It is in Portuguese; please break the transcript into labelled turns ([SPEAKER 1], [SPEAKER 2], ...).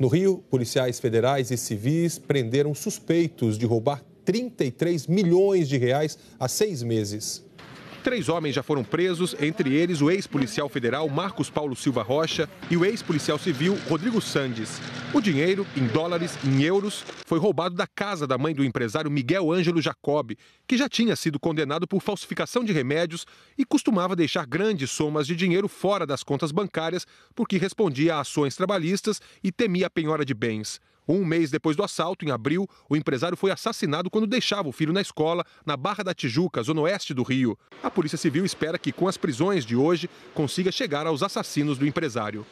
[SPEAKER 1] No Rio, policiais federais e civis prenderam suspeitos de roubar 33 milhões de reais há seis meses. Três homens já foram presos, entre eles o ex-policial federal Marcos Paulo Silva Rocha e o ex-policial civil Rodrigo Sandes. O dinheiro, em dólares, em euros, foi roubado da casa da mãe do empresário Miguel Ângelo Jacob, que já tinha sido condenado por falsificação de remédios e costumava deixar grandes somas de dinheiro fora das contas bancárias porque respondia a ações trabalhistas e temia a penhora de bens. Um mês depois do assalto, em abril, o empresário foi assassinado quando deixava o filho na escola, na Barra da Tijuca, zona oeste do Rio. A Polícia Civil espera que, com as prisões de hoje, consiga chegar aos assassinos do empresário.